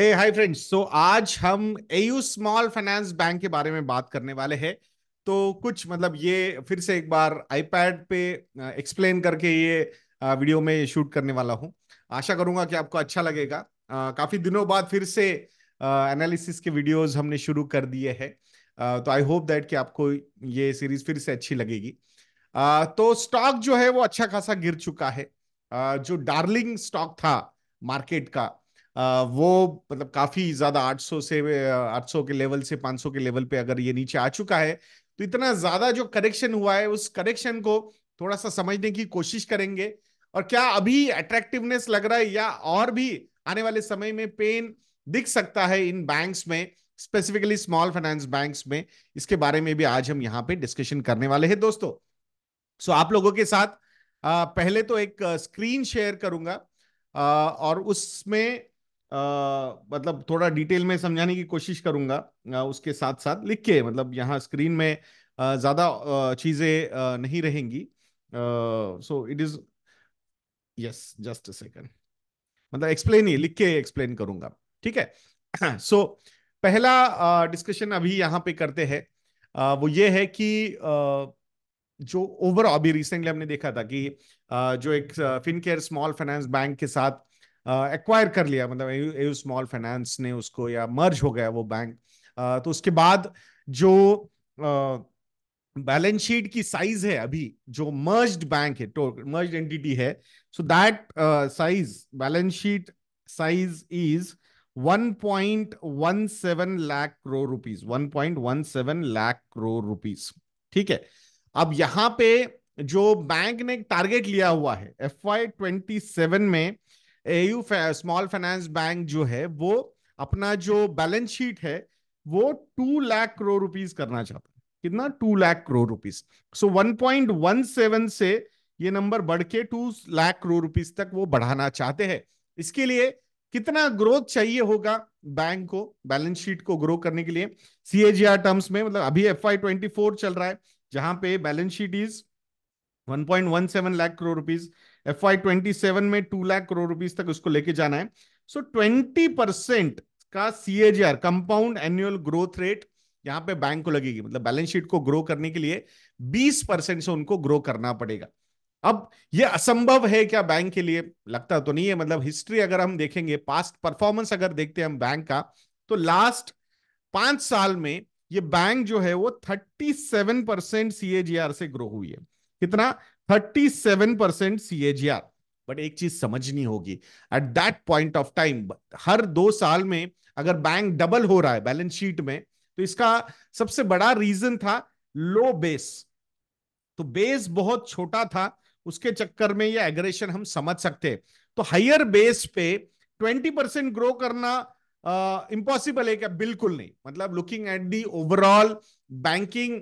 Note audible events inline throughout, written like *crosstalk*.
ए hi friends so आज हम AU small finance bank के बारे में बात करने वाले हैं तो कुछ मतलब ये फिर से एक बार आईपैड पे एक्सप्लेन करके ये वीडियो में शूट करने वाला हूँ आशा करूंगा कि आपको अच्छा लगेगा काफी दिनों बाद फिर से एनालिसिस के वीडियोस हमने शुरू कर दिए हैं तो आई होप दैट कि आपको ये सीरीज फिर से अच्छी लगेगी तो स्टॉक जो है वो अच्छा खासा गिर चुका है जो डार्लिंग स्टॉक था मार्केट का वो मतलब काफी ज्यादा 800 से 800 के लेवल से 500 के लेवल पे अगर ये नीचे आ चुका है तो इतना ज्यादा जो करेक्शन हुआ है उस करेक्शन को थोड़ा सा समझने की कोशिश करेंगे और क्या अभी अट्रैक्टिवनेस लग रहा है या और भी आने वाले समय में पेन दिख सकता है इन बैंक्स में स्पेसिफिकली स्मॉल फाइनेंस बैंक्स में इसके बारे में भी आज हम यहाँ पे डिस्कशन करने वाले हैं दोस्तों सो so, आप लोगों के साथ आ, पहले तो एक स्क्रीन शेयर करूंगा आ, और उसमें मतलब थोड़ा डिटेल में समझाने की कोशिश करूंगा आ, उसके साथ साथ लिख के मतलब यहाँ स्क्रीन में ज़्यादा चीज़ें नहीं रहेंगी so it is yes just second मतलब एक्सप्लेन ही लिख के एक्सप्लेन करूंगा ठीक है सो *clears throat* so, पहला डिस्कशन अभी यहाँ पे करते हैं वो ये है कि जो ओवरऑल अभी रिसेंटली हमने देखा था कि जो एक फिनकेयर स्मॉल फाइनेंस बैंक के साथ एक्वायर कर लिया मतलब स्मॉल फाइनेंस ने उसको या मर्ज हो गया वो बैंक तो उसके बाद जो बैलेंस शीट की साइज है अभी जो मर्ज्ड बैंक है तो मर्ज्ड एंटिटी है so that size balance sheet size is 1.17 lakh crore rupees 1.17 lakh crore rupees ठीक है अब यहां पे जो बैंक ने टारगेट लिया हुआ है एफ वाई ट्वेंटी सेवन में एयू स्मॉल फाइनेंस बैंक जो है वो अपना जो बैलेंस शीट है वो टू लाख करोड़ रुपीस करना चाहता है कितना two lakh crore rupees so one point one seven से ये नंबर बढ़ के टू लाख करोड़ रुपीस तक वो बढ़ाना चाहते हैं इसके लिए कितना ग्रोथ चाहिए होगा बैंक को बैलेंस शीट को ग्रो करने के लिए सीएजीआर टर्म्स में मतलब अभी एफ आई ट्वेंटी फोर चल रहा है जहां पे balance sheet is 1.17 lakh crore rupees F I twenty seven में टू लाख करोड़ रुपीज तक उसको लेके जाना है सो ट्वेंटी परसेंट का C A G R compound annual growth rate यहाँ पे बैंक को लगेगी मतलब बैलेंस शीट को ग्रो करने के लिए बीस परसेंट से उनको ग्रो करना पड़ेगा अब ये असंभव है क्या बैंक के लिए लगता तो नहीं है मतलब हिस्ट्री अगर हम देखेंगे पास्ट परफॉर्मेंस अगर देखते हैं हम बैंक का तो लास्ट पांच साल में ये बैंक जो है वो 37 परसेंट सी से ग्रो हुई है कितना thirty seven percent CAGR but एक चीज समझनी होगी at that point of time हर दो साल में अगर बैंक डबल हो रहा है बैलेंस शीट में तो इसका सबसे बड़ा रीजन था लो बेस तो बेस बहुत छोटा था उसके चक्कर में ये एग्रेशन हम समझ सकते हैं तो हायर बेस पे 20 परसेंट ग्रो करना इम्पॉसिबल है क्या बिल्कुल नहीं मतलब looking at the overall banking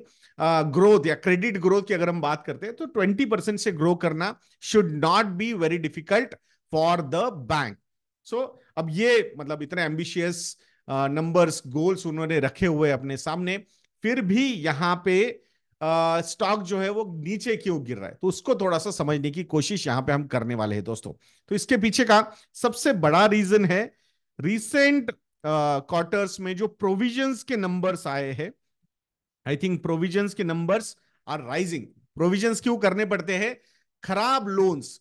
growth या क्रेडिट ग्रोथ की अगर हम बात करते हैं तो ट्वेंटी परसेंट से ग्रो करना should not be very difficult for the bank so अब ये मतलब इतने एम्बिशियस नंबर्स गोल्स उन्होंने रखे हुए अपने सामने फिर भी यहाँ पे स्टॉक uh, जो है वो नीचे क्यों गिर रहा है तो उसको थोड़ा सा समझने की कोशिश यहाँ पे हम करने वाले हैं दोस्तों तो इसके पीछे का सबसे बड़ा रीजन है रिसेंट क्वार्टर्स uh, में जो प्रोविजंस के नंबर्स आए हैं आई थिंक प्रोविजंस के नंबर्स आर राइजिंग प्रोविजंस क्यों करने पड़ते हैं खराब लोन्स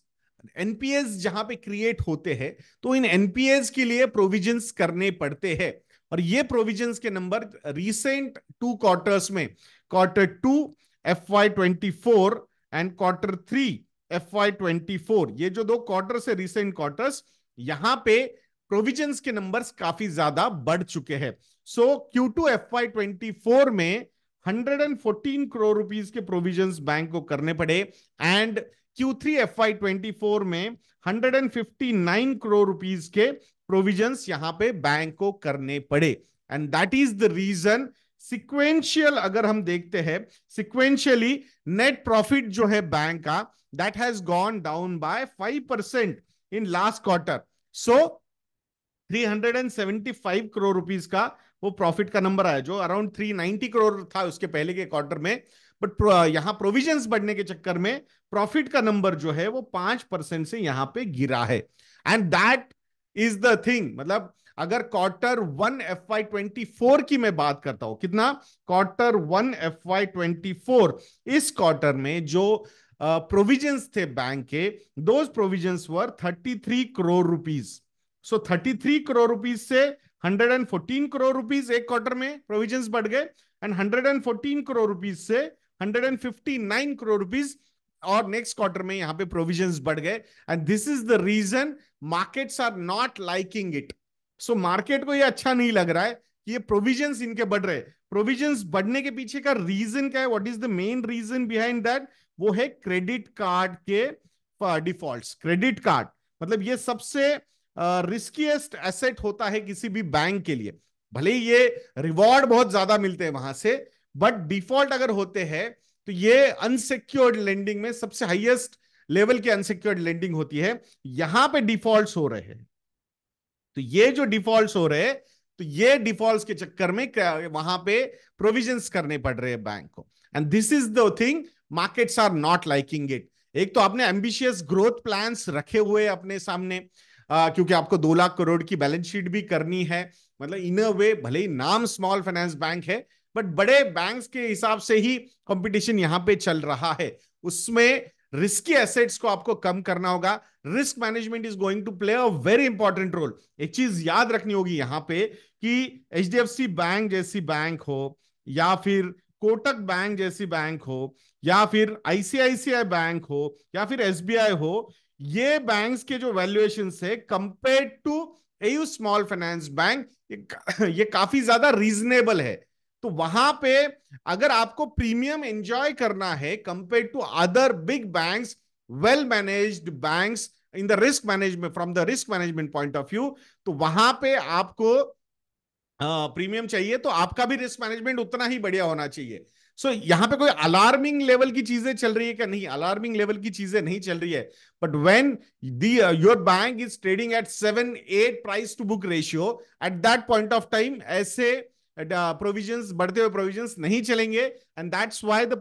एनपीएस जहां पे क्रिएट होते हैं तो इन एनपीएस के लिए प्रोविजंस करने पड़ते हैं और ये प्रोविजंस के नंबर रिसेंट टू क्वार्टर्स में quarter two F Y twenty four and quarter three F Y twenty four ये जो दो क्वार्टर से रिसेंट क्वार्टर्स यहां पे प्रोविजंस के नंबर्स काफी ज्यादा बढ़ चुके हैं so Q two F Y twenty four में hundred and fourteen crore rupees के प्रोविजन बैंक को करने पड़े and Q three F I twenty four में hundred and fifty nine crore rupees के प्रोविजन यहां पे बैंक को करने पड़े and that is the reason sequential अगर हम देखते हैं सिक्वेंशियली नेट प्रॉफिट जो है बैंक का that has gone down by five percent in last quarter so 375 crore rupees का वो प्रॉफिट का नंबर आया जो अराउंड 390 करोड़ था उसके पहले के क्वार्टर में बट यहाँ प्रोविजन बढ़ने के चक्कर में प्रॉफिट का नंबर जो है वो पांच परसेंट से यहाँ पे गिरा है and that is the thing मतलब अगर quarter one F Y twenty four की मैं बात करता हूं कितना quarter one F Y twenty four इस क्वार्टर में जो प्रोविजंस uh, थे बैंक के दो provisions were thirty three crore rupees so thirty three crore rupees से hundred and fourteen crore rupees एक क्वार्टर में प्रोविजन बढ़ गए and hundred and fourteen crore rupees से hundred and fifty nine crore rupees और नेक्स्ट क्वार्टर में यहाँ पे प्रोविजन बढ़ गए and this is the reason markets are not liking it so market को ये अच्छा नहीं लग रहा है कि ये प्रोविजन इनके बढ़ रहे प्रोविजन बढ़ने के पीछे का रीजन क्या है what is the main reason behind that वो है क्रेडिट कार्ड के डिफॉल्ट क्रेडिट कार्ड मतलब ये सबसे रिस्कीएस्ट एसेट होता है किसी भी बैंक के लिए भले ये रिवॉर्ड बहुत ज्यादा मिलते हैं वहां से बट डिफॉल्ट अगर होते हैं तो ये अनसिक्योर्ड लेंडिंग में सबसे हाईएस्ट लेवल की अनसिक्योर्ड लेंडिंग होती है यहां पे डिफॉल्ट्स हो रहे हैं तो ये जो डिफॉल्ट्स हो रहे हैं तो ये डिफॉल्ट्स के चक्कर में वहां पे प्रोविजंस करने पड़ रहे हैं बैंक को and this is the thing markets are not liking it एक तो आपने एम्बिशियस ग्रोथ प्लान्स रखे हुए अपने सामने क्योंकि आपको दो लाख करोड़ की बैलेंस शीट भी करनी है मतलब इन अ वे भले ही नाम स्मॉल फाइनेंस बैंक है बट बड़े बैंक के हिसाब से ही कॉम्पिटिशन यहाँ पे चल रहा है उसमें रिस्की एसेट्स को आपको कम करना होगा risk management is going to play a very important role एक चीज याद रखनी होगी यहां पे कि एच बैंक जैसी बैंक हो या फिर कोटक बैंक जैसी बैंक हो या फिर आईसीआईसीआई बैंक हो या फिर एसबीआई हो ये बैंक्स के जो वैल्यूएशन है compare to AU small finance bank ये काफी ज्यादा रीजनेबल है तो वहां पे अगर आपको प्रीमियम एंजॉय करना है compare to other big banks well managed banks in the risk management from the risk management point of view तो वहां पे आपको प्रीमियम चाहिए तो आपका भी रिस्क मैनेजमेंट उतना ही बढ़िया होना चाहिए सो so, यहां पे कोई अलार्मिंग लेवल की चीजें चल रही है क्या नहीं अलार्मिंग लेवल की चीजें नहीं चल रही है but when the your bank is trading at seven eight price to book ratio at that point of time ऐसे प्रोविजंस uh, बढ़ते हुए प्रोविजंस नहीं चलेंगे and that's why the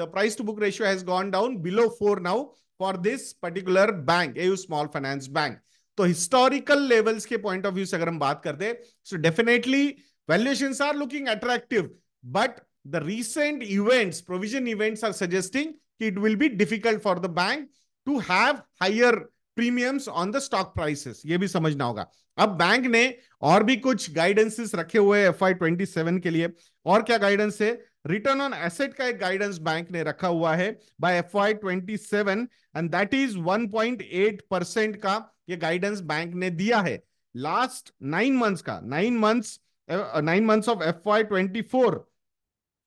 the price to book ratio has gone down below four now for this particular bank a small finance bank तो historical levels के point of view से अगर हम बात करते हैं so definitely valuation are looking attractive but the recent events, provision events are suggesting it will be difficult for the bank to have higher premiums on the stock prices ये भी समझना होगा अब बैंक ने और भी कुछ गाइडेंसेस रखे हुए हैं एफ आई ट्वेंटी सेवन के लिए और क्या गाइडेंस है रिटर्न ऑन एसेट का एक गाइडेंस बैंक ने रखा हुआ है by F I twenty seven and that is one point eight percent का ये गाइडेंस बैंक ने दिया है लास्ट नाइन मंथ्स का nine months nine months of F I twenty four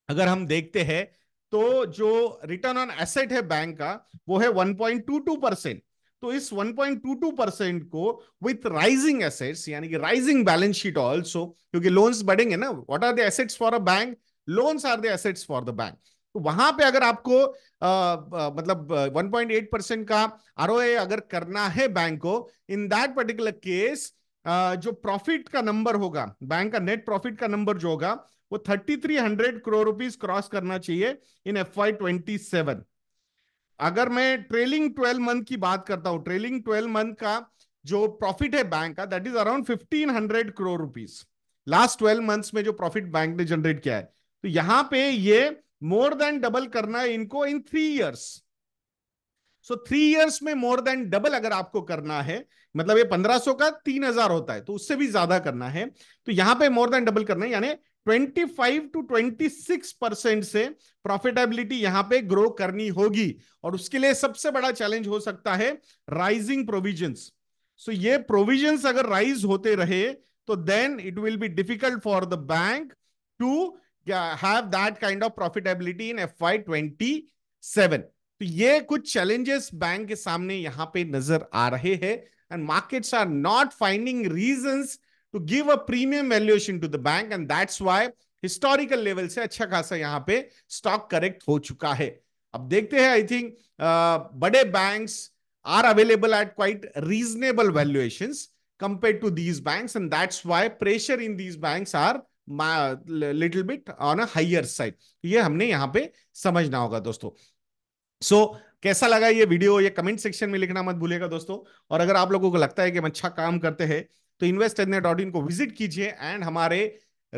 अगर हम देखते हैं तो जो रिटर्न ऑन एसेट है बैंक का वो है 1.22 परसेंट तो इस 1.22 परसेंट को विथ राइजिंग एसेट्स यानी कि राइजिंग बैलेंस शीट ऑल्सो क्योंकि लोन्स बढ़ेंगे ना what are the assets for a bank loans are the assets for the bank तो वहां पे अगर आपको आ, आ, मतलब 1.8 परसेंट का आर अगर करना है बैंक को इन दैट पर्टिकुलर केस जो प्रॉफिट का नंबर होगा बैंक का नेट प्रॉफिट का नंबर जो होगा वो 3300 करोड़ रुपीस क्रॉस करना चाहिए in F I twenty seven अगर मैं ट्रेलिंग ट्वेल्व मंथ की बात करता हूं ट्रेलिंग ट्वेल्व मंथ का जो प्रॉफिट है बैंक का that is around fifteen hundred crore rupees last twelve months में जो प्रॉफिट बैंक ने जनरेट किया है तो यहाँ पे ये मोर देन डबल करना है इनको in three years so three years में मोर देन डबल अगर आपको करना है मतलब ये 1500 का 3000 होता है तो उससे भी ज्यादा करना है तो यहां पे मोर देन डबल करना है यानी 25 टू 26 परसेंट से प्रॉफिटेबिलिटी यहां पे ग्रो करनी होगी और उसके लिए सबसे बड़ा चैलेंज हो सकता है राइजिंग प्रोविजंस सो ये प्रोविजंस अगर राइज होते रहे तो then it will be difficult for the bank to have that kind of profitability in F I twenty seven तो ये कुछ चैलेंजेस बैंक के सामने यहां पे नजर आ रहे हैं and markets are not finding reason to give a premium valuation to the bank and that's why historical level से अच्छा खासा यहाँ पे स्टॉक करेक्ट हो चुका है अब देखते हैं आई थिंक uh, बड़े banks are available at quite reasonable valuation compare to these bank and that's why pressure in these bank are little bit on a higher side तो ये हमने यहाँ पे समझना होगा दोस्तों सो so, कैसा लगा ये वीडियो ये कमेंट सेक्शन में लिखना मत भूलिएगा दोस्तों और अगर आप लोगों को लगता है कि हम अच्छा काम करते हैं तो इन्वेस्ट डॉट इन को विजिट कीजिए एंड हमारे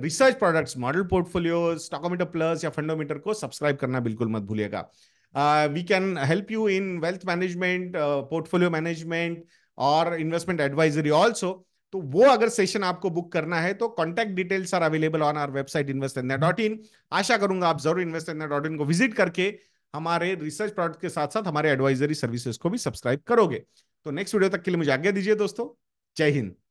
research products model portfolio Stockometer plus या फंडोमीटर को सब्सक्राइब करना बिल्कुल मत भूलिएगा we can help you in wealth management portfolio management और इन्वेस्टमेंट एडवाइजरी ऑल्सो तो वो अगर सेशन आपको बुक करना है तो contact details are available on our website invest dot in आशा करूंगा आप जरूर इन्वेस्ट डॉट इन को विजिट करके हमारे रिसर्च प्रोडक्ट के साथ साथ हमारे एडवाइजरी सर्विसेज को भी सब्सक्राइब करोगे तो नेक्स्ट वीडियो तक के लिए मुझे आज्ञा दीजिए दोस्तों जय हिंद